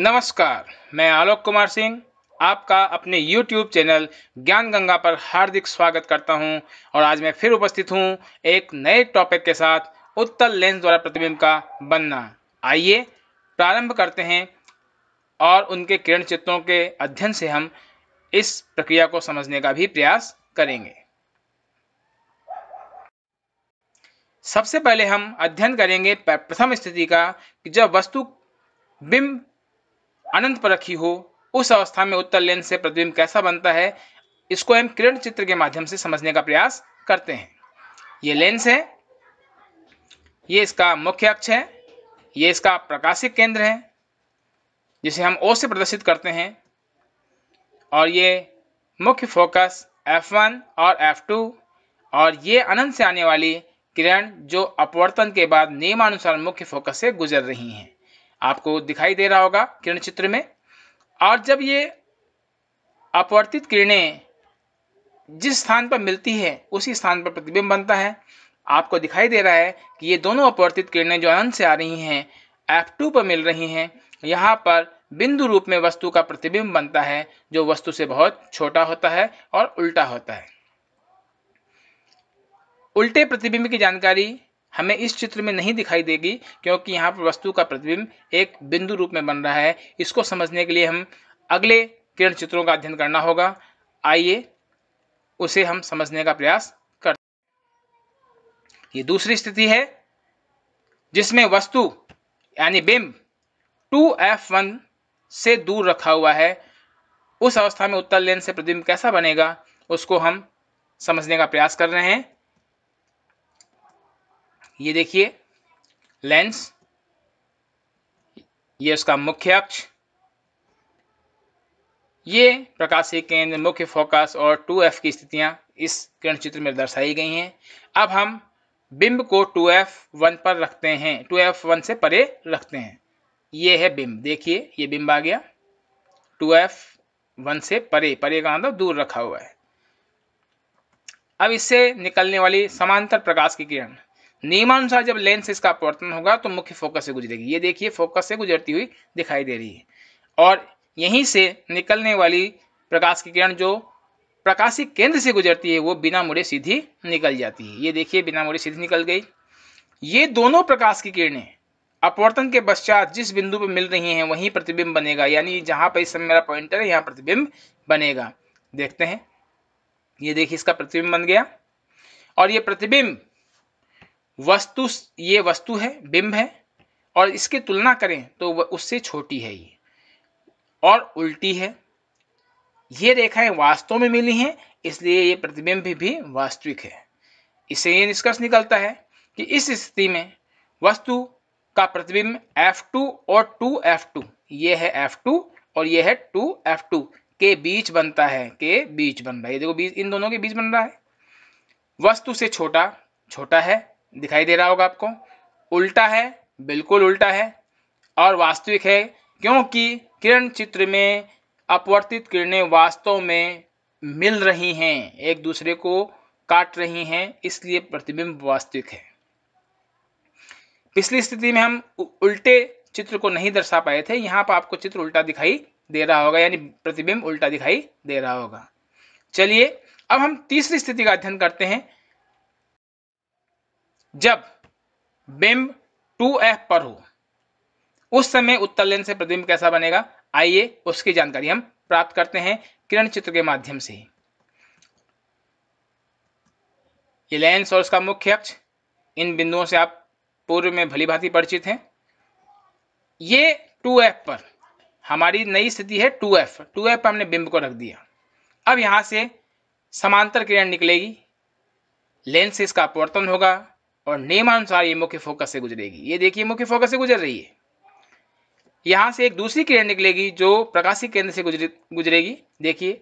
नमस्कार मैं आलोक कुमार सिंह आपका अपने YouTube चैनल ज्ञान गंगा पर हार्दिक स्वागत करता हूं और आज मैं फिर उपस्थित हूं एक नए टॉपिक के साथ उत्तल लेंस द्वारा प्रतिबिंब का बनना आइए प्रारंभ करते हैं और उनके किरण चित्रों के अध्ययन से हम इस प्रक्रिया को समझने का भी प्रयास करेंगे सबसे पहले हम अध्ययन करेंगे प्रथम स्थिति का कि जब वस्तु बिंब अनंत पर रखी हो उस अवस्था में उत्तर लेंस से प्रतिबिंब कैसा बनता है इसको हम किरण चित्र के माध्यम से समझने का प्रयास करते हैं ये लेंस है ये इसका मुख्य अक्ष है ये इसका प्रकाशिक केंद्र है जिसे हम ओ से प्रदर्शित करते हैं और ये मुख्य फोकस एफ वन और एफ टू और ये अनंत से आने वाली किरण जो अपवर्तन के बाद नियमानुसार मुख्य फोकस से गुजर रही हैं आपको दिखाई दे रहा होगा किरण चित्र में और जब ये अपवर्तित किरणें जिस स्थान पर मिलती है उसी स्थान पर प्रतिबिंब बनता है आपको दिखाई दे रहा है कि ये दोनों अपवर्तित किरणें जो अनंत से आ रही हैं F2 पर मिल रही हैं यहाँ पर बिंदु रूप में वस्तु का प्रतिबिंब बनता है जो वस्तु से बहुत छोटा होता है और उल्टा होता है उल्टे प्रतिबिंब की जानकारी हमें इस चित्र में नहीं दिखाई देगी क्योंकि यहाँ पर वस्तु का प्रतिबिंब एक बिंदु रूप में बन रहा है इसको समझने के लिए हम अगले किरण चित्रों का अध्ययन करना होगा आइए उसे हम समझने का प्रयास कर ये दूसरी स्थिति है जिसमें वस्तु यानी बिंब टू एफ वन से दूर रखा हुआ है उस अवस्था में उत्तल लेंस से प्रतिबिंब कैसा बनेगा उसको हम समझने का प्रयास कर रहे हैं ये देखिए लेंस ये उसका मुख्य अक्ष ये प्रकाशीय केंद्र मुख्य फोकस और 2f की स्थितियां इस किरण चित्र में दर्शाई गई हैं अब हम बिंब को 2f1 पर रखते हैं 2f1 से परे रखते हैं ये है बिंब देखिए ये बिंब आ गया 2f1 से परे परे का मतलब दूर रखा हुआ है अब इससे निकलने वाली समांतर प्रकाश की किरण नियमानुसार जब लेंस इसका अपवर्तन होगा तो मुख्य फोकस से गुजरेगी ये देखिए फोकस से गुजरती हुई दिखाई दे रही है और यहीं से निकलने वाली प्रकाश की किरण जो प्रकाशिक केंद्र से गुजरती है वो बिना मुड़े सीधी निकल जाती है ये देखिए बिना मुड़े सीधी निकल गई ये दोनों प्रकाश की किरणें अपवर्तन के पश्चात जिस बिंदु पर मिल रही हैं वहीं प्रतिबिंब बनेगा यानी जहां पर इस समय मेरा पॉइंटर है यहाँ प्रतिबिंब बनेगा देखते हैं ये देखिए इसका प्रतिबिंब बन गया और ये प्रतिबिंब वस्तु ये वस्तु है बिंब है और इसकी तुलना करें तो वह उससे छोटी है ये और उल्टी है ये रेखाएं वास्तव में मिली हैं इसलिए ये प्रतिबिंब भी, भी वास्तविक है इससे ये निष्कर्ष निकलता है कि इस स्थिति में वस्तु का प्रतिबिंब F2 और 2F2 ये है F2 और ये है 2F2 के बीच बनता है के बीच बन रहा है देखो बीच इन दोनों के बीच बन रहा है वस्तु से छोटा छोटा है दिखाई दे रहा होगा आपको उल्टा है बिल्कुल उल्टा है और वास्तविक है क्योंकि किरण चित्र में अपवर्तित किरणें वास्तव में मिल रही हैं एक दूसरे को काट रही हैं इसलिए प्रतिबिंब वास्तविक है पिछली स्थिति में हम उल्टे चित्र को नहीं दर्शा पाए थे यहाँ पर आपको चित्र उल्टा दिखाई दे रहा होगा यानी प्रतिबिंब उल्टा दिखाई दे रहा होगा चलिए अब हम तीसरी स्थिति का अध्ययन करते हैं जब बिंब टू एफ पर हो उस समय उत्तर लेन से प्रतिबिंब कैसा बनेगा आइए उसकी जानकारी हम प्राप्त करते हैं किरण चित्र के माध्यम से ये लेंस और उसका मुख्य अक्ष इन बिंदुओं से आप पूर्व में भली भांति परिचित हैं ये टू एफ पर हमारी नई स्थिति है टू एफ टू एफ पर हमने बिंब को रख दिया अब यहां से समांतर किरण निकलेगी लेंस से इसका अपवर्तन होगा और नियमानुसार ये मुख्य फोकस से गुजरेगी ये देखिए मुख्य फोकस से गुजर रही है यहाँ से एक दूसरी किरण निकलेगी जो प्रकाशी केंद्र से गुजरेगी देखिए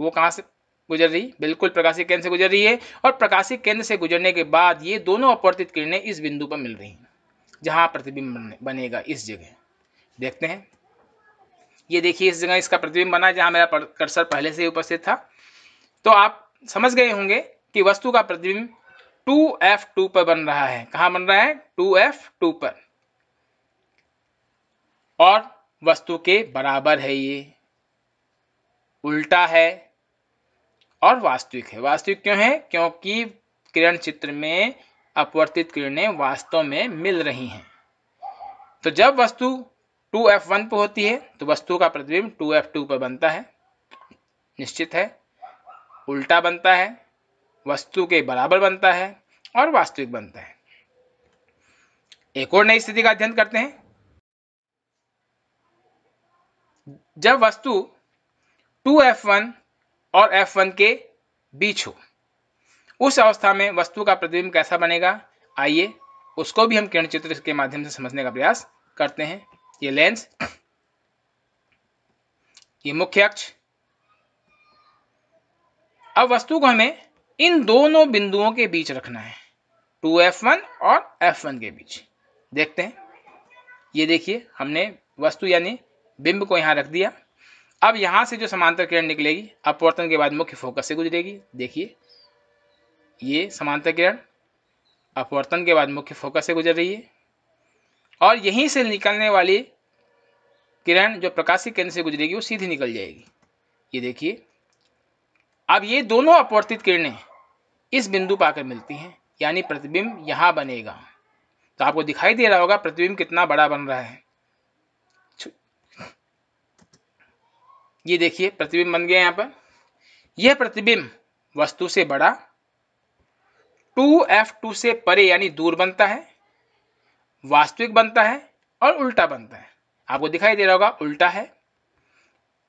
वो कहाँ से गुजर रही बिल्कुल प्रकाशी केंद्र से गुजर रही है और प्रकाशी केंद्र से गुजरने के बाद ये दोनों अपवर्तित किरणें इस बिंदु पर मिल रही हैं जहाँ प्रतिबिंब बनेगा इस जगह देखते हैं ये देखिए इस जगह इसका प्रतिबिंब बना जहाँ मेरा कर्सर पहले से ही उपस्थित था तो आप समझ गए होंगे कि वस्तु का प्रतिबिंब टू एफ टू पर बन रहा है कहा बन रहा है टू एफ टू पर और वस्तु के बराबर है ये उल्टा है और वास्तविक है वास्तविक क्यों है क्योंकि किरण चित्र में अपवर्तित किरणें वास्तव में मिल रही हैं तो जब वस्तु 2f1 पर होती है तो वस्तु का प्रतिबिंब 2f2 पर बनता है निश्चित है उल्टा बनता है वस्तु के बराबर बनता है और वास्तविक बनता है एक और नई स्थिति का अध्ययन करते हैं जब वस्तु 2f1 और f1 के बीच हो उस अवस्था में वस्तु का प्रतिबिंब कैसा बनेगा आइए उसको भी हम किरण चित्र के माध्यम से समझने का प्रयास करते हैं ये लेंस ये मुख्य अक्ष अब वस्तु को हमें इन दोनों बिंदुओं के बीच रखना है टू एफ वन और एफ वन के बीच देखते हैं ये देखिए हमने वस्तु यानी बिंब को यहाँ रख दिया अब यहाँ से जो समांतर किरण निकलेगी अपवर्तन के बाद मुख्य फोकस से गुजरेगी देखिए ये समांतर किरण अपवर्तन के बाद मुख्य फोकस से गुजर रही है और यहीं से निकलने वाली किरण जो प्रकाशिक केंद्र से गुजरेगी वो सीधी निकल जाएगी ये देखिए अब ये दोनों अपवर्तित किरणें इस बिंदु पर आकर मिलती हैं यानी प्रतिबिंब यहाँ बनेगा तो आपको दिखाई दे रहा होगा प्रतिबिंब कितना बड़ा बन रहा है ये देखिए प्रतिबिंब बन गया यहाँ पर यह प्रतिबिंब वस्तु से बड़ा 2f2 से परे यानी दूर बनता है वास्तविक बनता है और उल्टा बनता है आपको दिखाई दे रहा होगा उल्टा है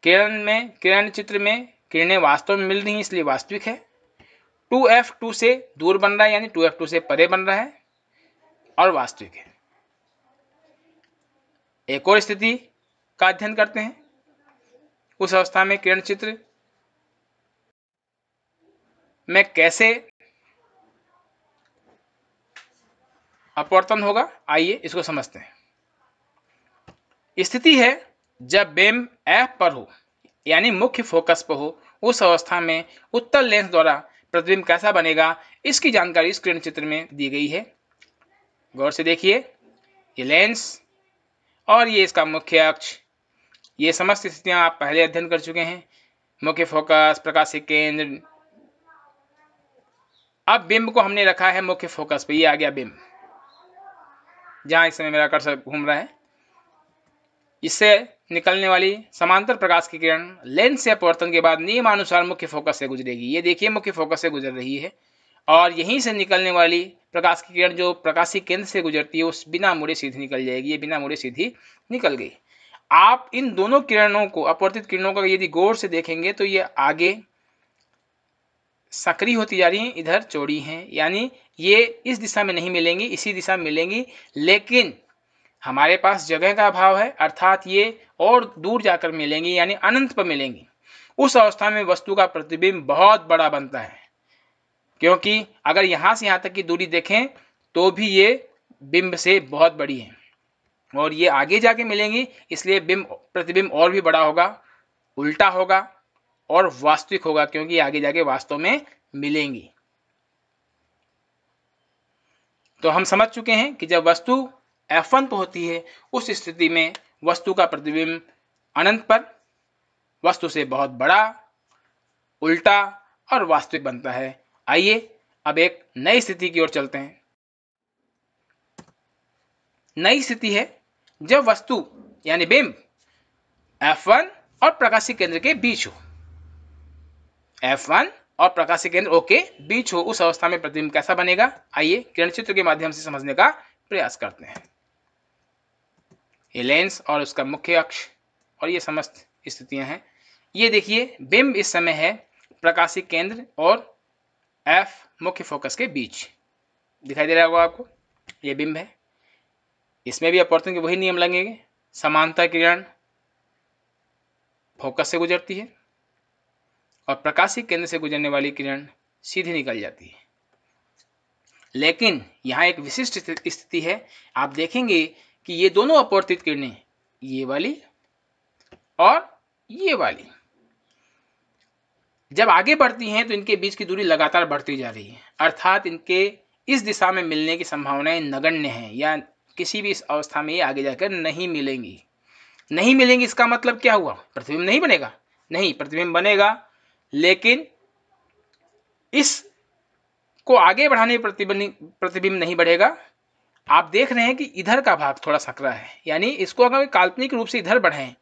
किरण में किरण चित्र में किरणें वास्तव में मिल रही इसलिए वास्तविक है टू एफ टू से दूर बन रहा है यानी टू एफ टू से परे बन रहा है और वास्तविक है एक और स्थिति का अध्ययन करते हैं उस अवस्था में किरण चित्र में कैसे अपवर्तन होगा आइए इसको समझते हैं स्थिति है जब बेम एफ पर हो यानी मुख्य फोकस पर हो उस अवस्था में उत्तर लेंस द्वारा प्रतिबिंब कैसा बनेगा इसकी जानकारी स्क्रीन चित्र में दी गई है गौर से देखिए ये लेंस और ये इसका मुख्य अक्ष ये समस्त स्थितियाँ आप पहले अध्ययन कर चुके हैं मुख्य फोकस प्रकाशिक केंद्र अब बिंब को हमने रखा है मुख्य फोकस पे ये आ गया बिंब जहाँ इस समय मेरा कर्सर घूम रहा है इससे निकलने वाली समांतर प्रकाश की किरण लेंस से अपवर्तन के बाद नियमानुसार मुख्य फोकस से गुजरेगी ये देखिए मुख्य फोकस से गुजर रही है और यहीं से निकलने वाली प्रकाश की किरण जो प्रकाशी केंद्र से गुजरती है उस बिना मुड़े सीधी निकल जाएगी ये बिना मुड़े सीधी निकल गई आप इन दोनों किरणों को अपवर्तित किरणों का यदि गौर से देखेंगे तो ये आगे सक्रिय होती जा रही हैं इधर चौड़ी हैं यानी ये इस दिशा में नहीं मिलेंगी इसी दिशा में मिलेंगी लेकिन हमारे पास जगह का अभाव है अर्थात ये और दूर जाकर मिलेंगी यानी अनंत पर मिलेंगी उस अवस्था में वस्तु का प्रतिबिंब बहुत बड़ा बनता है क्योंकि अगर यहाँ से यहाँ तक की दूरी देखें तो भी ये बिंब से बहुत बड़ी है और ये आगे जाके मिलेंगी इसलिए बिंब प्रतिबिंब और भी बड़ा होगा उल्टा होगा और वास्तविक होगा क्योंकि आगे जाके वास्तव में मिलेंगी तो हम समझ चुके हैं कि जब वस्तु एफ वन होती है उस स्थिति में वस्तु का प्रतिबिंब अनंत पर वस्तु से बहुत बड़ा उल्टा और वास्तविक बनता है आइए अब एक नई स्थिति की ओर चलते हैं नई स्थिति है जब वस्तु यानी बिंब एफ वन और प्रकाशी केंद्र के बीच हो एफ वन और प्रकाशी केंद्र ओके बीच हो उस अवस्था में प्रतिबिंब कैसा बनेगा आइए किरण चित्र के माध्यम से समझने का प्रयास करते हैं ये लेंस और उसका मुख्य अक्ष और ये समस्त स्थितियां हैं ये देखिए बिंब इस समय है प्रकाशिक केंद्र और एफ मुख्य फोकस के बीच दिखाई दे रहा होगा आपको ये बिंब है इसमें भी अपवर्तन के वही नियम लगेंगे समानता किरण फोकस से गुजरती है और प्रकाशिक केंद्र से गुजरने वाली किरण सीधी निकल जाती है लेकिन यहाँ एक विशिष्ट स्थिति है आप देखेंगे कि ये दोनों अपवर्तित किरणें ये वाली और ये वाली जब आगे बढ़ती हैं तो इनके बीच की दूरी लगातार बढ़ती जा रही है अर्थात इनके इस दिशा में मिलने की संभावनाएं नगण्य हैं या किसी भी इस अवस्था में ये आगे जाकर नहीं मिलेंगी नहीं मिलेंगी इसका मतलब क्या हुआ प्रतिबिंब नहीं बनेगा नहीं प्रतिबिंब बनेगा लेकिन इस को आगे बढ़ाने प्रतिबिंब प्रतिबिंब नहीं बढ़ेगा आप देख रहे हैं कि इधर का भाग थोड़ा सकरा है यानी इसको अगर काल्पनिक रूप से इधर बढ़ाएं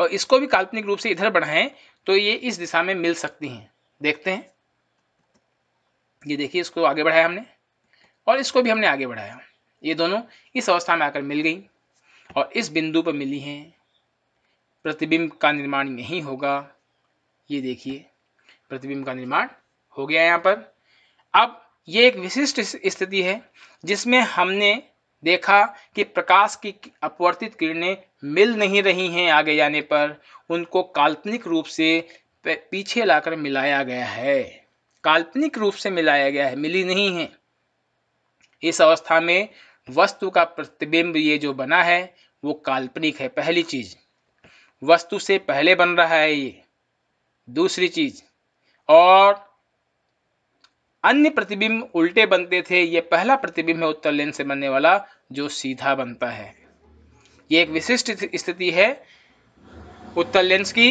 और इसको भी काल्पनिक रूप से इधर बढ़ाएं तो ये इस दिशा में मिल सकती हैं देखते हैं ये देखिए इसको आगे बढ़ाया हमने और इसको भी हमने आगे बढ़ाया ये दोनों इस अवस्था में आकर मिल गई और इस बिंदु पर मिली हैं प्रतिबिंब का निर्माण यहीं होगा ये देखिए प्रतिबिंब का निर्माण हो गया यहाँ पर अब ये एक विशिष्ट स्थिति है जिसमें हमने देखा कि प्रकाश की अपवर्तित किरणें मिल नहीं रही हैं आगे जाने पर उनको काल्पनिक रूप से पीछे लाकर मिलाया गया है काल्पनिक रूप से मिलाया गया है मिली नहीं है इस अवस्था में वस्तु का प्रतिबिंब ये जो बना है वो काल्पनिक है पहली चीज वस्तु से पहले बन रहा है ये दूसरी चीज और अन्य प्रतिबिंब उल्टे बनते थे यह पहला प्रतिबिंब है उत्तर लेन से बनने वाला जो सीधा बनता है यह एक विशिष्ट स्थिति है उत्तर लेंस की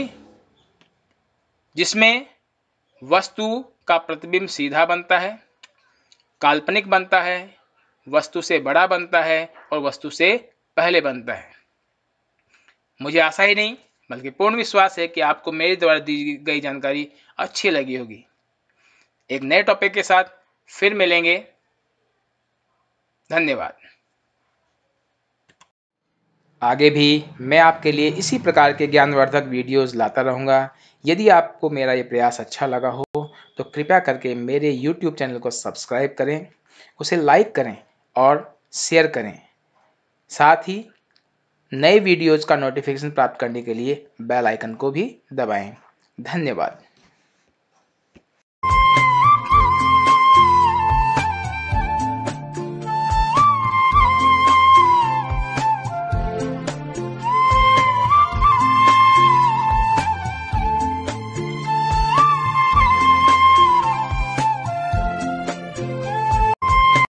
जिसमें वस्तु का प्रतिबिंब सीधा बनता है काल्पनिक बनता है वस्तु से बड़ा बनता है और वस्तु से पहले बनता है मुझे आशा ही नहीं बल्कि पूर्ण विश्वास है कि आपको मेरे द्वारा दी गई जानकारी अच्छी लगी होगी एक नए टॉपिक के साथ फिर मिलेंगे धन्यवाद आगे भी मैं आपके लिए इसी प्रकार के ज्ञानवर्धक वीडियोस लाता रहूँगा यदि आपको मेरा ये प्रयास अच्छा लगा हो तो कृपया करके मेरे यूट्यूब चैनल को सब्सक्राइब करें उसे लाइक करें और शेयर करें साथ ही नए वीडियोज़ का नोटिफिकेशन प्राप्त करने के लिए बेल आइकन को भी दबाएं धन्यवाद